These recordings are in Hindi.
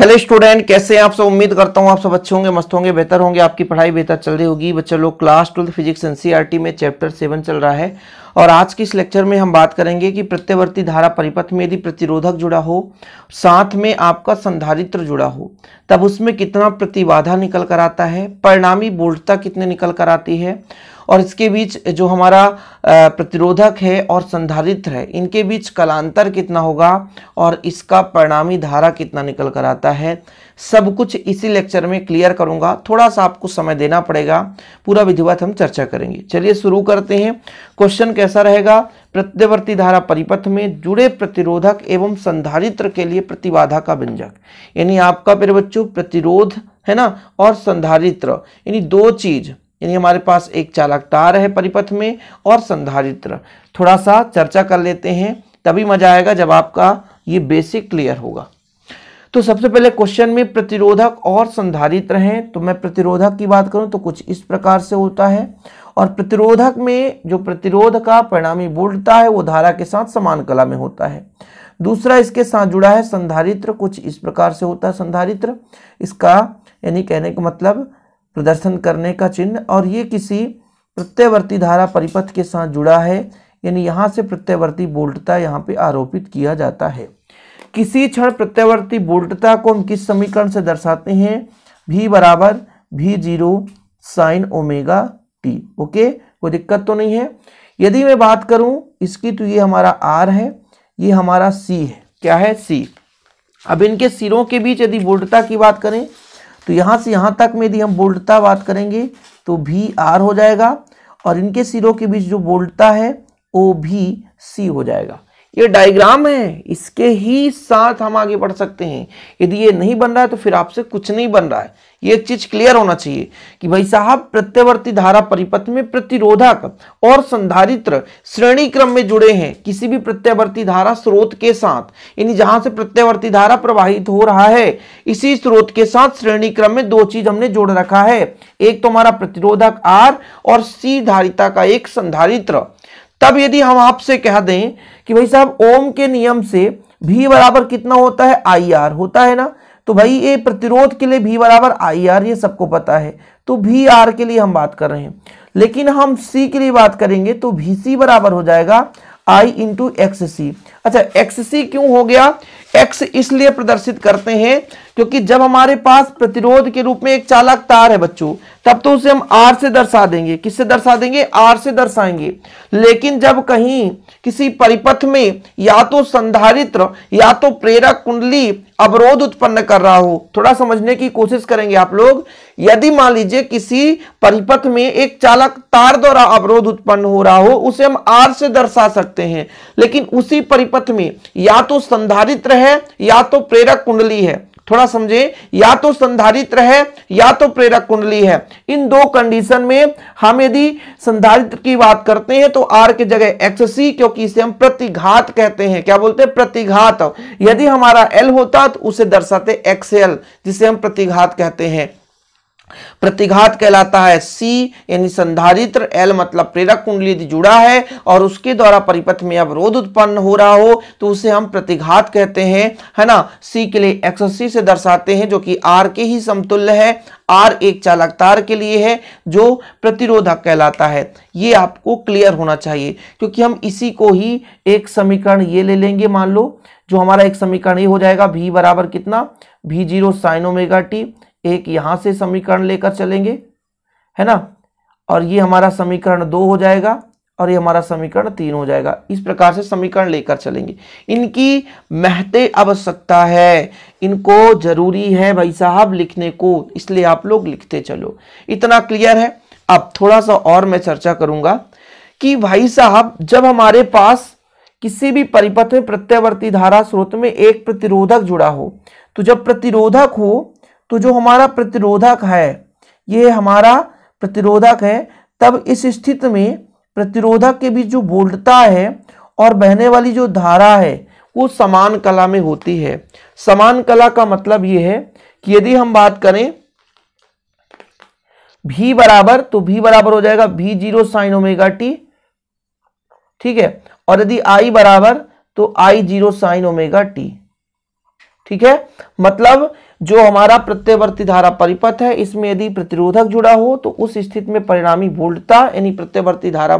हेलो स्टूडेंट कैसे हैं आप सब उम्मीद करता हूं आप सब अच्छे होंगे मस्त होंगे बेहतर होंगे आपकी पढ़ाई बेहतर चल रही होगी बच्चे लोग क्लास ट्वेल्थ फिजिक्स एनसीईआरटी में चैप्टर सेवन चल रहा है और आज के इस लेक्चर में हम बात करेंगे कि प्रत्यवर्ती धारा परिपथ में यदि प्रतिरोधक जुड़ा हो साथ में आपका संधारित्र जुड़ा हो तब उसमें कितना प्रतिबाधा निकल कर आता है परिणामी बोल्टता कितने निकल कर आती है और इसके बीच जो हमारा प्रतिरोधक है और संधारित्र है इनके बीच कलांतर कितना होगा और इसका परिणामी धारा कितना निकल कर आता है सब कुछ इसी लेक्चर में क्लियर करूंगा थोड़ा सा आपको समय देना पड़ेगा पूरा विधिवत हम चर्चा करेंगे चलिए शुरू करते हैं क्वेश्चन कैसा रहेगा प्रत्यवर्ती धारा परिपथ में जुड़े प्रतिरोधक एवं संधारित्र के लिए प्रतिबाधा का व्यंजक यानी आपका मेरे बच्चों प्रतिरोध है ना और संधारित्र यानी दो चीज़ यानी हमारे पास एक चालक तार है परिपथ में और संधारित्र थोड़ा सा चर्चा कर लेते हैं तभी मजा आएगा जब आपका ये बेसिक क्लियर होगा तो सबसे पहले क्वेश्चन में प्रतिरोधक और संधारित्र हैं तो मैं प्रतिरोधक की बात करूं तो कुछ इस प्रकार से होता है और प्रतिरोधक में जो प्रतिरोध का परिणामी बोलता है वो धारा के साथ समान कला में होता है दूसरा इसके साथ जुड़ा है संधारित्र कुछ इस प्रकार से होता है संधारित्र इसका यानी कहने का मतलब प्रदर्शन करने का चिन्ह और ये किसी प्रत्यवर्ती धारा परिपथ के साथ जुड़ा है यानी यहाँ से प्रत्यवर्ती बोल्टता यहाँ पे आरोपित किया जाता है किसी क्षण प्रत्यवर्ती बोल्टता को हम किस समीकरण से दर्शाते हैं भी बराबर भी zero sine omega T okay कोई दिक्कत तो नहीं है यदि मैं बात करूं इसकी तो ये हमारा आर है ये हमारा सी है क्या है सी अब इनके सिरों के बीच यदि बोल्टता की बात करें तो यहाँ से यहाँ तक में यदि हम बोल्टता बात करेंगे तो भी आर हो जाएगा और इनके सिरों के बीच जो बोल्टता है वो भी सी हो जाएगा ये डायग्राम है इसके ही साथ हम आगे बढ़ सकते हैं यदि ये नहीं बन रहा है तो फिर आपसे कुछ नहीं बन रहा है ये एक चीज क्लियर होना चाहिए कि भाई साहब प्रत्यवर्ती धारा परिपथ में प्रतिरोधक और संधारित्र श्रेणी क्रम में जुड़े हैं किसी भी प्रत्यवर्ती धारा स्रोत के साथ यानी जहां से प्रत्यवर्ती धारा प्रवाहित हो रहा है इसी स्रोत के साथ श्रेणी क्रम में दो चीज हमने जोड़ रखा है एक तो हमारा प्रतिरोधक आर और सी धारिता का एक संधारित्र तब यदि हम आपसे कह दें कि भाई साहब ओम के नियम से भी बराबर कितना होता है आई आर होता है ना तो भाई ये प्रतिरोध के लिए भी बराबर आई आर ये सबको पता है तो भी आर के लिए हम बात कर रहे हैं लेकिन हम सी के लिए बात करेंगे तो भी सी बराबर हो जाएगा आई इंटू एक्स सी अच्छा एक्स सी क्यों हो गया एक्स इसलिए प्रदर्शित करते हैं क्योंकि जब हमारे पास प्रतिरोध के रूप में एक चालक तार है बच्चों तब तो उसे हम आर से दर्शा देंगे किससे दर्शा देंगे आर से दर्शाएंगे लेकिन जब कहीं किसी परिपथ में या तो संधारित्र या तो प्रेरक कुंडली अवरोध उत्पन्न कर रहा हो थोड़ा समझने की कोशिश करेंगे आप लोग यदि मान लीजिए किसी परिपथ में एक चालक तार द्वारा अवरोध उत्पन्न हो रहा हो उसे हम आर से दर्शा सकते हैं लेकिन उसी परिपथ में या तो संधारित्र है है या तो प्रेरक कुंडली है थोड़ा समझे या तो संधारित्र है या तो प्रेरक कुंडली है इन दो कंडीशन में हम यदि संधारित्र की बात करते हैं तो आर के जगह एक्स सी क्योंकि इसे हम प्रतिघात कहते हैं क्या बोलते हैं प्रतिघात यदि हमारा एल होता तो उसे दर्शाते एक्स एल जिसे हम प्रतिघात कहते हैं प्रतिघात कहलाता है सी यानी संधारित्र एल मतलब प्रेरक कुंडली यदि जुड़ा है और उसके द्वारा परिपथ में अवरोध उत्पन्न हो रहा हो तो उसे हम प्रतिघात कहते हैं है ना सी के लिए एक्ससी से दर्शाते हैं जो कि आर के ही समतुल्य है आर एक चालक तार के लिए है जो प्रतिरोधक कहलाता है ये आपको क्लियर होना चाहिए क्योंकि हम इसी को ही एक समीकरण ये ले लेंगे मान लो जो हमारा एक समीकरण ये हो जाएगा भी बराबर कितना भी जीरो साइनोमेगा टी एक यहां से समीकरण लेकर चलेंगे है ना और ये हमारा समीकरण दो हो जाएगा और ये हमारा समीकरण तीन हो जाएगा इस प्रकार से समीकरण लेकर चलेंगे इनकी महते आवश्यकता है इनको जरूरी है भाई साहब लिखने को इसलिए आप लोग लिखते चलो इतना क्लियर है अब थोड़ा सा और मैं चर्चा करूंगा कि भाई साहब जब हमारे पास किसी भी परिपथ में प्रत्यावर्ती धारा स्रोत में एक प्रतिरोधक जुड़ा हो तो जब प्रतिरोधक हो तो जो हमारा प्रतिरोधक है ये हमारा प्रतिरोधक है तब इस स्थिति में प्रतिरोधक के बीच जो बोल्टता है और बहने वाली जो धारा है वो समान कला में होती है समान कला का मतलब ये है कि यदि हम बात करें भी बराबर तो भी बराबर हो जाएगा भी जीरो साइन ओमेगा टी ठीक है और यदि आई बराबर तो I zero sine omega T ठीक है मतलब जो हमारा प्रत्यवर्ती धारा परिपथ है इसमें यदि प्रतिरोधक जुड़ा हो तो उस स्थिति में परिणामी बोल्डता यानी प्रत्यवर्ती धारा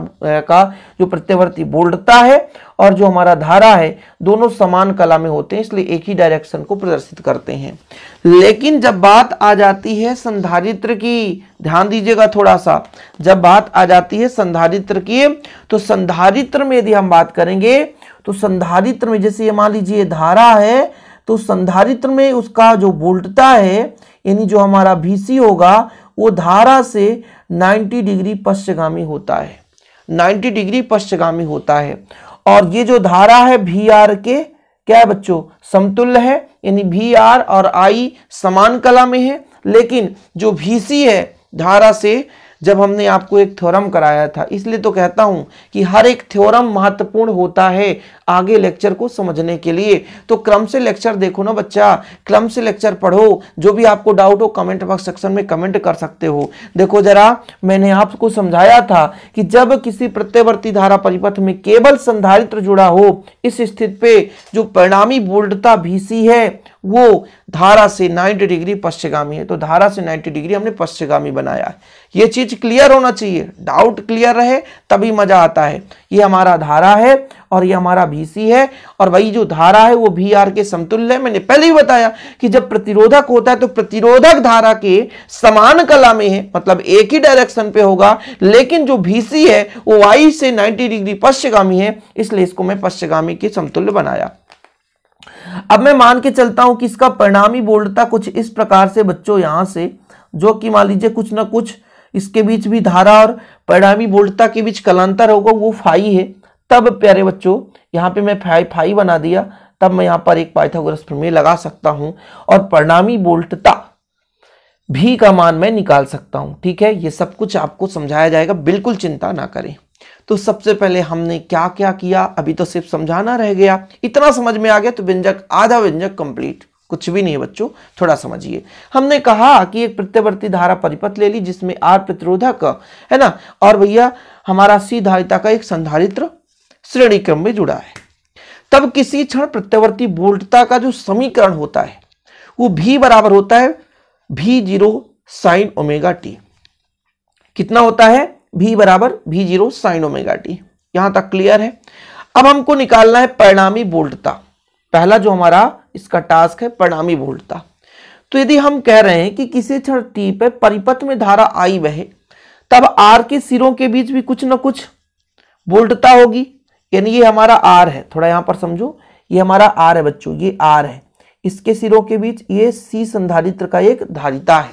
का जो प्रत्यवर्ती बोल्डता है और जो हमारा धारा है दोनों समान कला में होते हैं इसलिए एक ही डायरेक्शन को प्रदर्शित करते हैं लेकिन जब बात आ जाती है संधारित्र की ध्यान दीजिएगा थोड़ा सा जब बात आ जाती है संधारित्र की तो संधारित्र में यदि हम बात करेंगे तो संधारित्र में जैसे ये मान लीजिए धारा है तो संधारित्र में उसका जो वोल्टता है यानी जो हमारा वी होगा वो धारा से 90 डिग्री पश्चगामी होता है 90 डिग्री पश्चगामी होता है और ये जो धारा है वी के क्या है बच्चों समतुल्य है यानी वी और आई समान कला में है लेकिन जो वी है धारा से जब हमने आपको एक थ्योरम कराया था इसलिए तो कहता हूं कि हर एक थ्योरम महत्वपूर्ण होता है आगे लेक्चर को समझने के लिए तो क्रम से लेक्चर देखो ना बच्चा क्रम से लेक्चर पढ़ो जो भी आपको डाउट हो कमेंट बॉक्स सेक्शन में कमेंट कर सकते हो देखो जरा मैंने आपको समझाया था कि जब किसी प्रत्यवर्ती धारा परिपथ में केवल संधारित्र जुड़ा हो इस स्थिति पे जो परिणामी बोल्डता भीसी है वो धारा से 90 डिग्री पश्चगामी है तो धारा से 90 डिग्री हमने पश्चिगामी बनाया है ये चीज क्लियर होना चाहिए डाउट क्लियर रहे तभी मजा आता है ये हमारा धारा है और ये हमारा बीसी है और वही जो धारा है वो भी आर के समतुल्य है मैंने पहले ही बताया कि जब प्रतिरोधक होता है तो प्रतिरोधक धारा के समान कला में है मतलब एक ही डायरेक्शन पे होगा लेकिन जो बीसी है वो वाई से 90 डिग्री पश्चगामी है इसलिए इसको मैं पश्चगामी के समतुल्य बनाया अब मैं मान के चलता हूं कि इसका परिणामी बोल्डता कुछ इस प्रकार से बच्चों यहां से जो कि मान लीजिए कुछ ना कुछ इसके बीच भी धारा और परिणामी बोल्डता के बीच कलांतर होगा वो फाई है तब प्यारे बच्चों यहां पे मैं फाई फाई बना दिया तब मैं यहां पर एक पाइथागोरस प्रमेय लगा सकता हूं और परिणामी बोल्टता भी का मान मैं निकाल सकता हूं ठीक है ये सब कुछ आपको समझाया जाएगा बिल्कुल चिंता ना करें तो सबसे पहले हमने क्या क्या किया अभी तो सिर्फ समझाना रह गया इतना समझ में आ गया तो व्यंजक आधा व्यंजक कंप्लीट कुछ भी नहीं है बच्चों थोड़ा समझिए हमने कहा कि एक प्रत्यवर्ती धारा परिपथ ले ली जिसमें आर प्रतिरोधक है ना और भैया हमारा सी धारिता का एक संधारित्र श्रेणी क्रम में जुड़ा है तब किसी क्षण प्रत्यवर्ती वोल्टता का जो समीकरण होता है वो भी बराबर होता है भी जीरो साइन ओमेगा टी कितना होता है भी बराबर भी जीरो साइन ओमेगा टी यहां तक क्लियर है अब हमको निकालना है परिणामी बोल्टता पहला जो हमारा इसका टास्क है परिणामी बोल्टता तो यदि हम कह रहे हैं कि किसी क्षण टी पे परिपथ में धारा आई बहे तब आर के सिरों के बीच भी कुछ ना कुछ बोल्टता होगी यानी ये हमारा आर है थोड़ा यहां पर समझो ये हमारा आर है बच्चों ये आर है इसके सिरों के बीच ये सी संधारित्र का एक धारिता है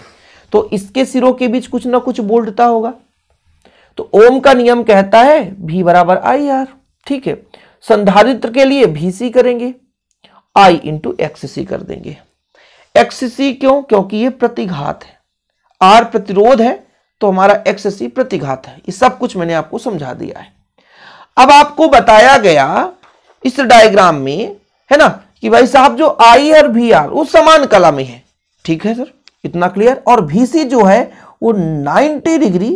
तो इसके सिरों के बीच कुछ ना कुछ बोल्टता होगा तो ओम का नियम कहता है भी बराबर आई आर ठीक है संधारित्र के लिए भी सी करेंगे आई इंटू एक्स सी कर देंगे एक्स सी क्यों क्योंकि ये प्रतिघात है आर प्रतिरोध है तो हमारा एक्स सी प्रतिघात है ये सब कुछ मैंने आपको समझा दिया है अब आपको बताया गया इस डायग्राम में है ना कि भाई साहब जो आई और भी आर वो समान कला में है ठीक है सर इतना क्लियर और भी सी जो है वो 90 डिग्री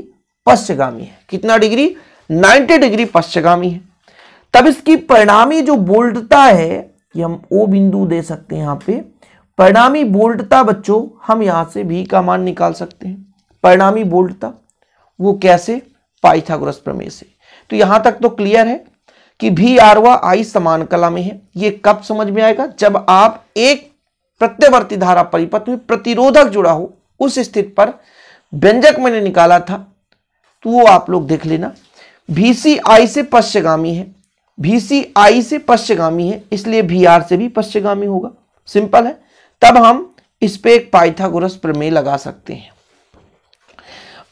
पश्चगामी है कितना डिग्री 90 डिग्री पश्चगामी है तब इसकी परिणामी जो बोल्डता है ये हम ओ बिंदु दे सकते हैं यहां पे परिणामी बोल्डता बच्चों हम यहां से भी का मान निकाल सकते हैं परिणामी बोल्डता वो कैसे पाइथागोरस प्रमेय से तो यहां तक तो क्लियर है कि भी आर व आई समान कला में है ये कब समझ में आएगा जब आप एक प्रत्यवर्ती धारा परिपथ में प्रतिरोधक जुड़ा हो उस स्थिति पर व्यंजक मैंने निकाला था तो वो आप लोग देख लेना VCI से पश्चगामी है VCI से पश्चगामी है इसलिए भी से भी पश्चगामी होगा सिंपल है तब हम इस पर एक पाइथागोरस प्रमेय लगा सकते हैं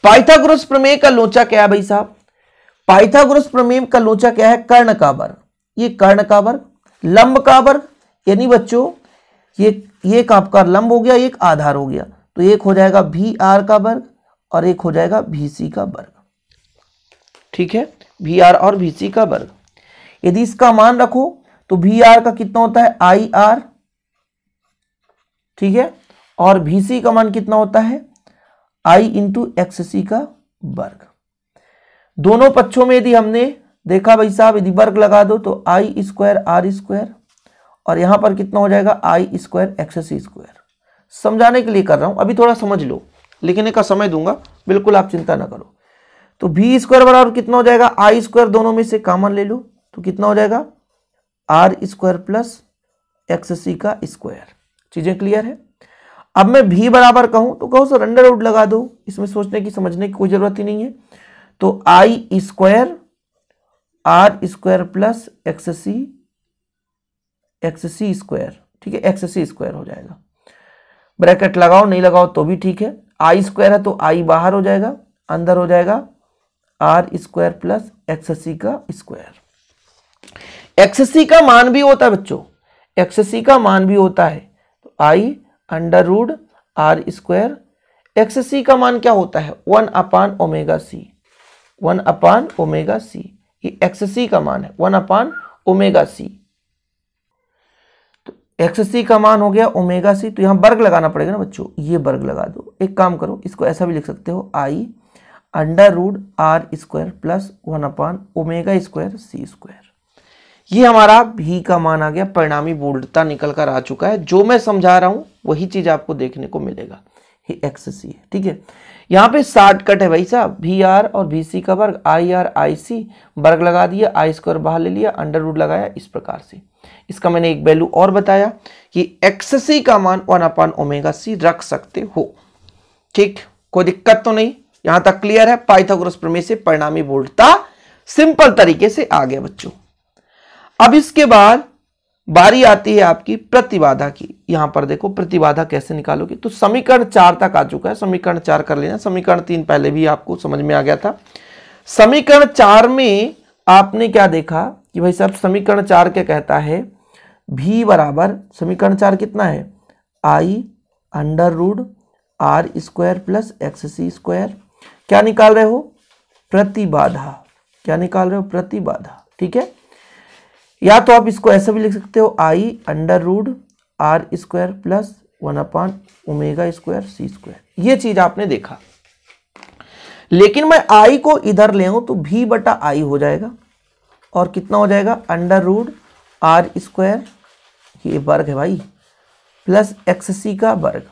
पाइथागोरस प्रमेय का लोचा क्या है भाई साहब पाइथागोरस प्रमेय का लोचा क्या है कर्ण का वर्ग ये कर्ण का वर्ग लंब का वर्ग यानी बच्चों ये ये आपका लंब हो गया एक आधार हो गया तो एक हो जाएगा भी आर का वर्ग और एक हो जाएगा भी सी का वर्ग ठीक है वी आर और वी सी का वर्ग यदि इसका मान रखो तो वी आर का कितना होता है आई आर ठीक है और वी सी का मान कितना होता है आई इंटू एक्स सी का वर्ग दोनों पक्षों में यदि हमने देखा भाई साहब यदि वर्ग लगा दो तो आई स्क्वायर आर स्क्वायर और यहां पर कितना हो जाएगा I square X C square समझाने के लिए कर रहा हूं अभी थोड़ा समझ लो लिखने का समय दूंगा बिल्कुल आप चिंता ना करो तो वी स्क्वायर बराबर कितना हो जाएगा आई स्क्वायर दोनों में से कॉमन ले लो तो कितना हो जाएगा R square plus X C का स्क्वायर चीजें क्लियर है अब मैं भी बराबर कहूं तो कहो सर अंडर रूट लगा दो इसमें सोचने की समझने की कोई जरूरत ही नहीं है तो I square R square plus X C X C square ठीक है एक्स सी स्क्वायर हो जाएगा ब्रैकेट लगाओ नहीं लगाओ तो भी ठीक है आई स्क्वायर है तो आई बाहर हो जाएगा अंदर हो जाएगा आर स्क्वायर प्लस एक्ससी का स्क्वायर एक्ससी का मान भी होता है बच्चों एक्ससी का मान भी होता है तो I under root R square X C का मान क्या होता है one upon omega C one upon omega C ये एक्ससी का मान है वन अपान ओमेगा सी तो एक्ससी का मान हो गया ओमेगा सी तो यहां वर्ग लगाना पड़ेगा ना बच्चों ये वर्ग लगा दो एक काम करो इसको ऐसा भी लिख सकते हो I under root R square plus one upon omega square C square ये हमारा भी का मान आ गया परिणामी बोल्डता निकल कर आ चुका है जो मैं समझा रहा हूं वही चीज़ आपको देखने को मिलेगा ये एक्स सी है ठीक है यहाँ पे शॉर्टकट है भाई साहब वी आर और वी सी का वर्ग आई आर आई सी वर्ग लगा दिया आई स्क्वायर बाहर ले लिया अंडर रूट लगाया इस प्रकार से इसका मैंने एक वैल्यू और बताया कि एक्स सी का मान वन अपान ओमेगा सी रख सकते हो ठीक कोई दिक्कत तो नहीं यहां तक क्लियर है पाइथागोरस प्रमेय से परिणामी वोल्टता सिंपल तरीके से आ गया बच्चों अब इसके बाद बारी आती है आपकी प्रतिबाधा की यहां पर देखो प्रतिबाधा कैसे निकालोगे तो समीकरण चार तक आ चुका है समीकरण चार कर लेना समीकरण तीन पहले भी आपको समझ में आ गया था समीकरण चार में आपने क्या देखा कि भाई साहब समीकरण चार क्या कहता है भी बराबर समीकरण चार कितना है I under root R square plus X C square क्या निकाल रहे हो प्रतिबाधा क्या निकाल रहे हो प्रतिबाधा ठीक है या तो आप इसको ऐसा भी लिख सकते हो I under root R square plus one upon omega square C square ये चीज आपने देखा लेकिन मैं आई को इधर ले तो भी बटा आई हो जाएगा और कितना हो जाएगा अंडर रूड आर स्क्वायर ये वर्ग है भाई प्लस एक्स सी का वर्ग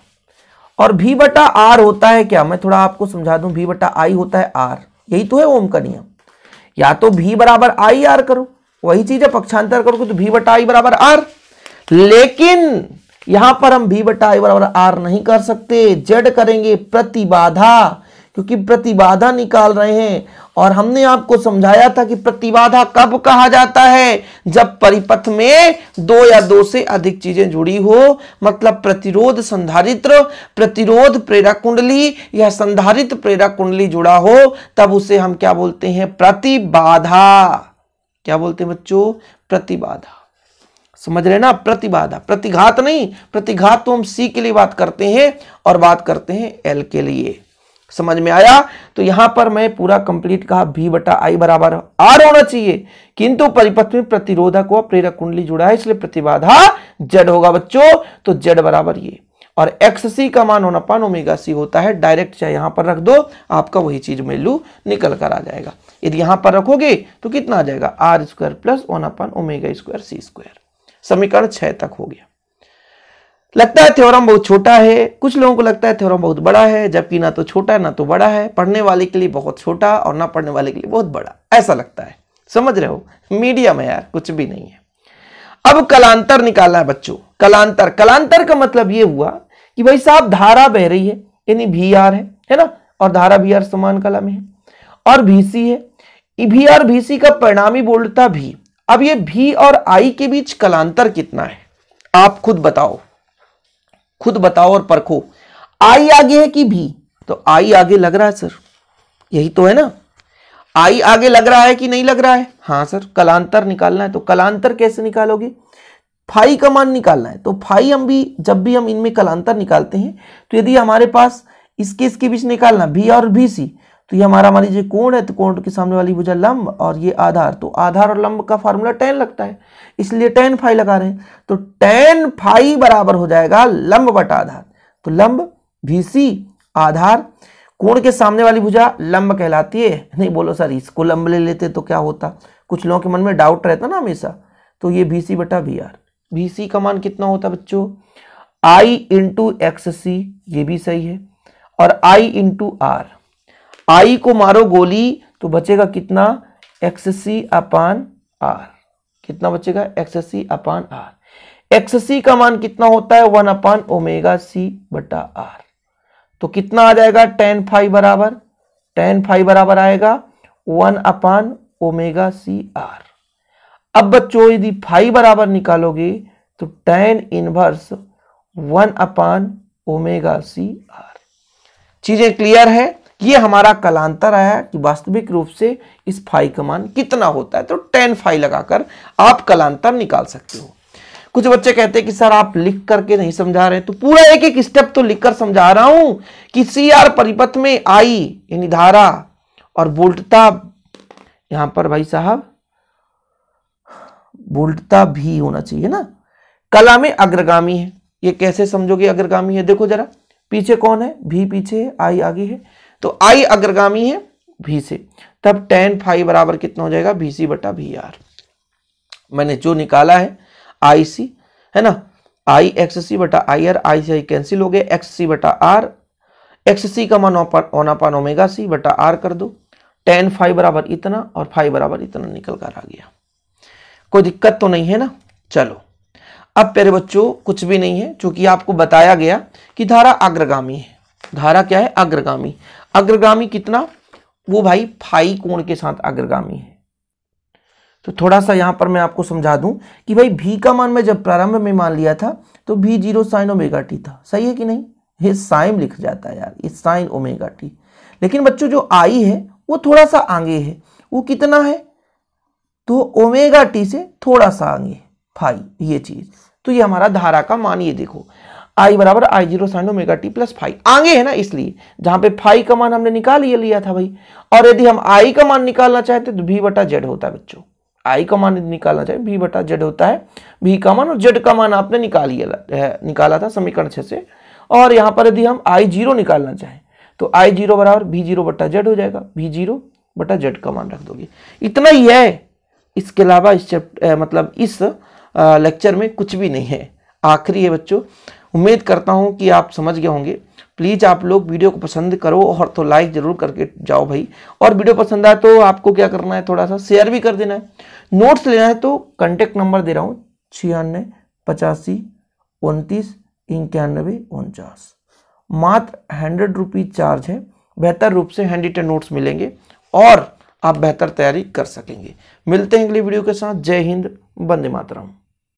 और भी बटा आर होता है क्या मैं थोड़ा आपको समझा दूं भी बटा आई होता है आर यही तो है ओम का नियम या तो भी बराबर आई आर करो वही चीज है पक्षांतर करो तो भी बटा आई बराबर आर लेकिन यहां पर हम भी बटा आई बराबर आर नहीं कर सकते जड करेंगे प्रतिबाधा क्योंकि प्रतिबाधा निकाल रहे हैं और हमने आपको समझाया था कि प्रतिबाधा कब कहा जाता है जब परिपथ में दो या दो से अधिक चीजें जुड़ी हो मतलब प्रतिरोध संधारित्र प्रतिरोध प्रेरक कुंडली या संधारित्र प्रेरक कुंडली जुड़ा हो तब उसे हम क्या बोलते हैं प्रतिबाधा क्या बोलते हैं बच्चों प्रतिबाधा समझ रहे ना प्रतिबाधा प्रतिघात नहीं प्रतिघात तो हम सी के लिए बात करते हैं और बात करते हैं एल के लिए समझ में आया तो यहां पर मैं पूरा कंप्लीट कहा भी बटा आई बराबर आर होना चाहिए किंतु परिपथ में प्रतिरोधक व प्रेरक कुंडली जुड़ा है इसलिए प्रतिबाधा जेड होगा बच्चों तो जेड बराबर ये और एक्स सी का मान होना पान ओमेगा सी होता है डायरेक्ट चाहे यहां पर रख दो आपका वही चीज मेलू निकल कर आ जाएगा यदि यहां पर रखोगे तो कितना आ जाएगा R square plus one upon omega square C square समीकरण छह तक हो गया लगता है थ्योरम बहुत छोटा है कुछ लोगों को लगता है थ्योरम बहुत बड़ा है जबकि ना तो छोटा ना तो बड़ा है पढ़ने वाले के लिए बहुत छोटा और ना पढ़ने वाले के लिए बहुत बड़ा ऐसा लगता है समझ रहे हो मीडिया में यार कुछ भी नहीं है अब कलांतर निकालना है बच्चों कलांतर कलांतर का मतलब ये हुआ कि भाई साहब धारा बह रही है यानी भी आर है है ना और धारा भी आर समान कला में है और भीसी है भी आर भीसी का परिणामी बोलता भी अब ये भी और आई के बीच कलांतर कितना है आप खुद बताओ खुद बताओ और परखो आई आगे है कि भी तो आई आगे लग रहा है सर यही तो है ना आई आगे लग रहा है कि नहीं लग रहा है हाँ सर कलांतर निकालना है तो कलांतर कैसे निकालोगे फाई का मान निकालना है तो फाई हम भी जब भी हम इनमें कलांतर निकालते हैं तो यदि हमारे पास इसके इसके बीच निकालना भी और भी सी तो ये हमारा मान लीजिए कोण है तो कोण के सामने वाली भुजा लंब और ये आधार तो आधार और लंब का फॉर्मूला टेन लगता है इसलिए टेन फाइव लगा रहे हैं तो टेन फाइव बराबर हो जाएगा लंब बटा आधार तो लंब भी आधार कोण के सामने वाली भुजा लंब कहलाती है नहीं बोलो सर इसको लंब ले लेते तो क्या होता कुछ लोगों के मन में डाउट रहता ना हमेशा तो ये भी सी बटा वी आर भी सी का मान कितना होता बच्चों आई इंटू एक्स सी ये भी सही है और आई इंटू आर आई को मारो गोली तो बचेगा कितना एक्स सी अपान आर कितना बचेगा X C upon R X C का मान कितना होता है वन अपान ओमेगा सी बटा आर तो कितना आ जाएगा टेन फाइव बराबर टेन फाइव बराबर आएगा one upon omega C R अब बच्चों यदि फाइव बराबर निकालोगे तो tan inverse one upon omega C R चीजें क्लियर है ये हमारा कलांतर आया कि वास्तविक रूप से इस फाई का मान कितना होता है तो टेन फाई लगाकर आप कलांतर निकाल सकते हो कुछ बच्चे कहते हैं कि सर आप लिख करके नहीं समझा रहे तो पूरा एक एक स्टेप तो लिखकर समझा रहा हूं कि सी आर परिपथ में आई यानी धारा और बोल्टता यहां पर भाई साहब बोल्टता भी होना चाहिए ना कला में अग्रगामी है ये कैसे समझोगे अग्रगामी है देखो जरा पीछे कौन है भी पीछे है आई आगे है तो आई अग्रगामी है भी से तब टेन फाइव बराबर कितना हो जाएगा भी सी बटा भी आर मैंने जो निकाला है आई सी है ना आई एक्स सी बटा I R I C I cancel हो गए एक्स सी बटा आर एक्स सी का मन ओन अपान ओमेगा सी बटा आर कर दो टेन फाइव बराबर इतना और फाइव बराबर इतना निकल कर आ गया कोई दिक्कत तो नहीं है ना चलो अब प्यारे बच्चों कुछ भी नहीं है चूंकि आपको बताया गया कि धारा अग्रगामी है धारा क्या है अग्रगामी अग्रगामी कितना वो भाई फाई कोण के साथ अग्रगामी है तो थोड़ा सा यहां पर मैं आपको समझा दूं कि भाई भी का मान में जब प्रारंभ में मान लिया था तो भी जीरो साइन ओमेगा टी था सही है कि नहीं ये साइन लिख जाता है यार ये साइन ओमेगा टी लेकिन बच्चों जो आई है वो थोड़ा सा आगे है वो कितना है तो ओमेगा टी से थोड़ा सा आगे फाई ये चीज तो ये हमारा धारा का मान ये देखो आई बराबर I zero sine omega T plus phi आगे है ना इसलिए जहां पे फाइव का मान हमने निकाल ये लिया था भाई और यदि हम आई का मान निकालना चाहते तो भी बटा जेड होता है बच्चों आई का मान निकालना चाहिए भी बटा जेड होता है भी का मान और जेड का मान आपने निकाल लिया निकाला था समीकरण छह से और यहां पर यदि हम आई जीरो निकालना चाहें तो आई जीरो बराबर भी जीरो बटा जेड हो जाएगा भी जीरो बटा जेड का मान रख दोगे इतना ही है इसके अलावा इस चैप्टर मतलब इस लेक्चर में कुछ भी नहीं है आखिरी है बच्चों उम्मीद करता हूँ कि आप समझ गए होंगे प्लीज़ आप लोग वीडियो को पसंद करो और तो लाइक ज़रूर करके जाओ भाई और वीडियो पसंद आए तो आपको क्या करना है थोड़ा सा शेयर भी कर देना है नोट्स लेना है तो कंटेक्ट नंबर दे रहा हूँ छियानवे पचासी उनतीस इक्यानवे उनचास मात्र हंड्रेड रुपीज़ चार्ज है बेहतर रूप से हैंड रिटन नोट्स मिलेंगे और आप बेहतर तैयारी कर सकेंगे मिलते हैं अगली वीडियो के साथ जय हिंद वंदे मातरम